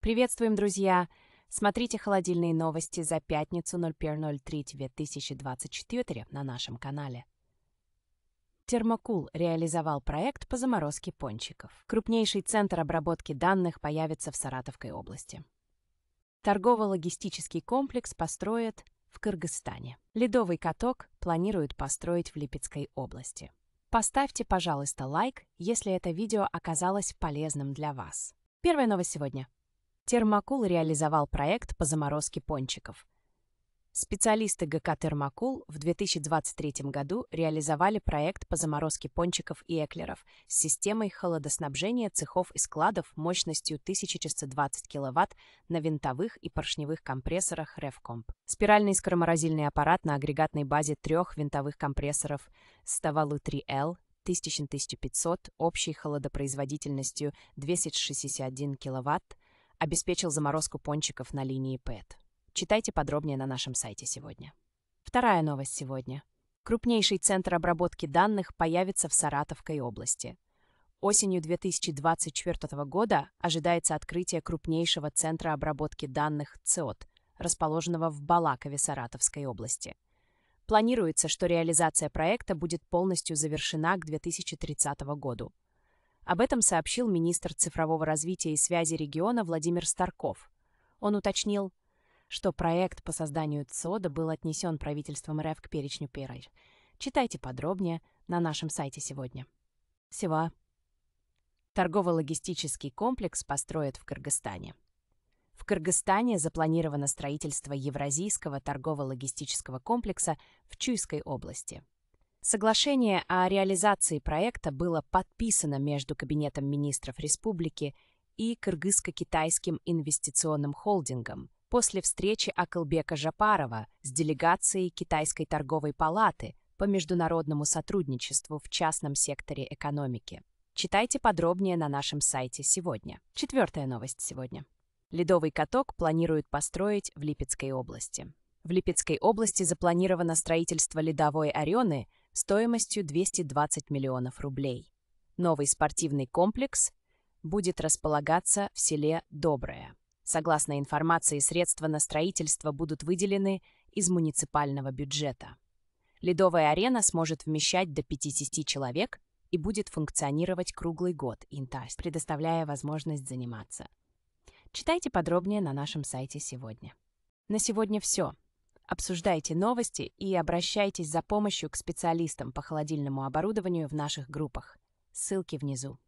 Приветствуем, друзья! Смотрите холодильные новости за пятницу 01.03.2024 на нашем канале. Термокул реализовал проект по заморозке пончиков. Крупнейший центр обработки данных появится в Саратовской области. Торгово-логистический комплекс построят в Кыргызстане. Ледовый каток планируют построить в Липецкой области. Поставьте, пожалуйста, лайк, если это видео оказалось полезным для вас. Первая новость сегодня. Термакул реализовал проект по заморозке пончиков. Специалисты ГК «Термакул» в 2023 году реализовали проект по заморозке пончиков и эклеров с системой холодоснабжения цехов и складов мощностью 1620 кВт на винтовых и поршневых компрессорах «Ревкомп». Спиральный скороморозильный аппарат на агрегатной базе трех винтовых компрессоров «Ставалу-3Л», 1000-1500 общей холодопроизводительностью 261 кВт обеспечил заморозку пончиков на линии ПЭТ. Читайте подробнее на нашем сайте сегодня. Вторая новость сегодня. Крупнейший центр обработки данных появится в Саратовской области. Осенью 2024 года ожидается открытие крупнейшего центра обработки данных ЦОД, расположенного в Балакове Саратовской области. Планируется, что реализация проекта будет полностью завершена к 2030 году – об этом сообщил министр цифрового развития и связи региона Владимир Старков. Он уточнил, что проект по созданию ЦОДа был отнесен правительством РФ к перечню первой. Читайте подробнее на нашем сайте сегодня. Сева. Торгово-логистический комплекс построят в Кыргызстане. В Кыргызстане запланировано строительство Евразийского торгово-логистического комплекса в Чуйской области – Соглашение о реализации проекта было подписано между Кабинетом министров республики и Кыргызско-китайским инвестиционным холдингом после встречи Акылбека Жапарова с делегацией Китайской торговой палаты по международному сотрудничеству в частном секторе экономики. Читайте подробнее на нашем сайте сегодня. Четвертая новость сегодня. Ледовый каток планируют построить в Липецкой области. В Липецкой области запланировано строительство ледовой арены – стоимостью 220 миллионов рублей. Новый спортивный комплекс будет располагаться в селе Доброе. Согласно информации, средства на строительство будут выделены из муниципального бюджета. Ледовая арена сможет вмещать до 50 человек и будет функционировать круглый год Интас, предоставляя возможность заниматься. Читайте подробнее на нашем сайте сегодня. На сегодня все. Обсуждайте новости и обращайтесь за помощью к специалистам по холодильному оборудованию в наших группах. Ссылки внизу.